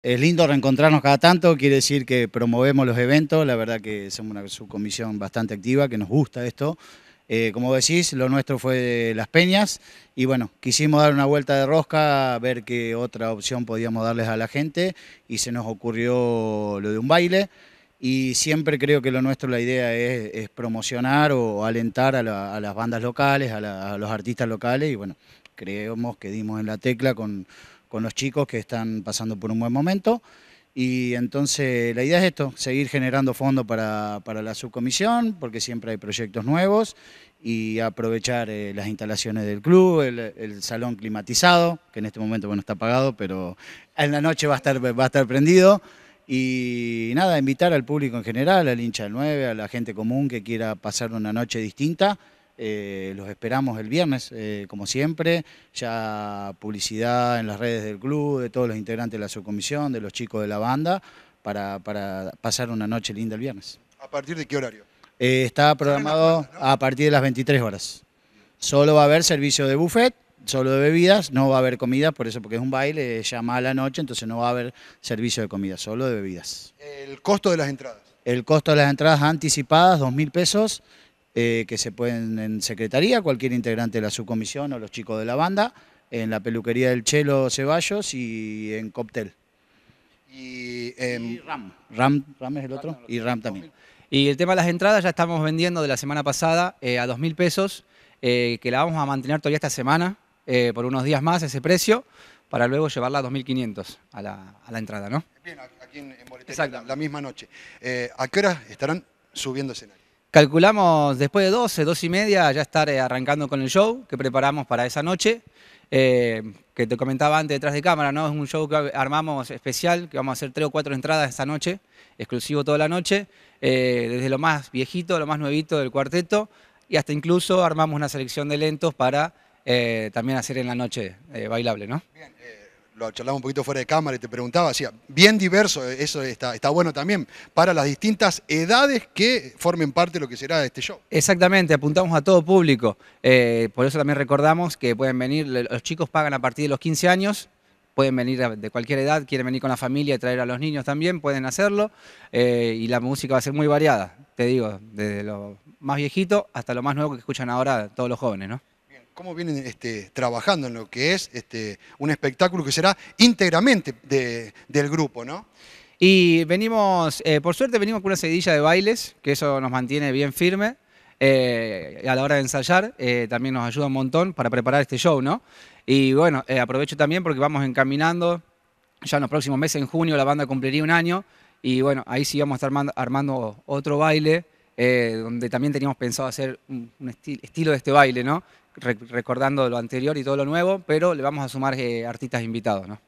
Es lindo reencontrarnos cada tanto, quiere decir que promovemos los eventos, la verdad que somos una subcomisión bastante activa, que nos gusta esto. Eh, como decís, lo nuestro fue Las Peñas y bueno, quisimos dar una vuelta de rosca, ver qué otra opción podíamos darles a la gente y se nos ocurrió lo de un baile y siempre creo que lo nuestro, la idea es, promocionar o alentar a, las bandas locales, a los artistas locales y bueno, creemos que dimos en la tecla con con los chicos que están pasando por un buen momento. Y entonces la idea es esto, seguir generando fondos para, la subcomisión, porque siempre hay proyectos nuevos, y aprovechar eh, las instalaciones del club, el, salón climatizado, que en este momento bueno está apagado, pero en la noche va a estar, va a estar prendido. Y nada, invitar al público en general, al hincha del 9, a la gente común que quiera pasar una noche distinta eh, los esperamos el viernes, eh, como siempre. Ya publicidad en las redes del club, de todos los integrantes de la subcomisión, de los chicos de la banda, para, pasar una noche linda el viernes. ¿A partir de qué horario? Eh, está programado a partir de las 23 horas. Solo va a haber servicio de buffet, solo de bebidas, no va a haber comida, por eso porque es un baile, ya más la noche, entonces no va a haber servicio de comida, solo de bebidas. ¿El costo de las entradas? El costo de las entradas anticipadas, 2.000 pesos. Eh, que se pueden en secretaría, cualquier integrante de la subcomisión o los chicos de la banda, en la peluquería del Chelo Ceballos y en Cóctel. Em, y, Ram. Ram. Ram es el otro. y Ram también. Y el tema de las entradas ya estamos vendiendo de la semana pasada eh, a 2.000 pesos, eh, que la vamos a mantener todavía esta semana, por unos días más ese precio, para luego llevarla a 2.500 a la, entrada, ¿no? Bien, aquí en, en la, misma noche. ¿A qué hora estarán subiendo escenario? Calculamos después de 12, 2 y media, ya estar eh, arrancando con el show que preparamos para esa noche. Eh, que te comentaba antes detrás de cámara, ¿no? Es un show que armamos especial, que vamos a hacer tres o cuatro entradas esta noche, exclusivo toda la noche, eh, desde lo más viejito, lo más nuevito del cuarteto, y hasta incluso armamos una selección de lentos para también hacer en la noche bailable, ¿no? Bien, lo charlamos un poquito fuera de cámara y te preguntaba, sí, bien diverso, eh, eso está, está bueno también, para las distintas edades que formen parte de lo que será este show. Exactamente, apuntamos a todo público. Eh, por eso también recordamos que pueden venir, los chicos pagan a partir de los 15 años, pueden venir de cualquier edad, quieren venir con la familia y traer a los niños también, pueden hacerlo. Eh, y la música va a ser muy variada, te digo, desde lo más viejito hasta lo más nuevo que escuchan ahora todos los jóvenes, ¿no? cómo vienen este, trabajando en lo que es este, un espectáculo que será íntegramente del grupo, ¿no? Y venimos, eh, por suerte venimos con una sedilla de bailes, que eso nos mantiene bien firme. Eh, a la hora de ensayar, eh, también nos ayuda un montón para preparar este show, ¿no? Y bueno, aprovecho también porque vamos encaminando, ya en los próximos meses, en junio, la banda cumpliría un año, y bueno, ahí sí vamos a estar armando, otro baile, donde también teníamos pensado hacer un, estilo de este baile, ¿no? recordando lo anterior y todo lo nuevo, pero le vamos a sumar eh, artistas invitados, ¿no?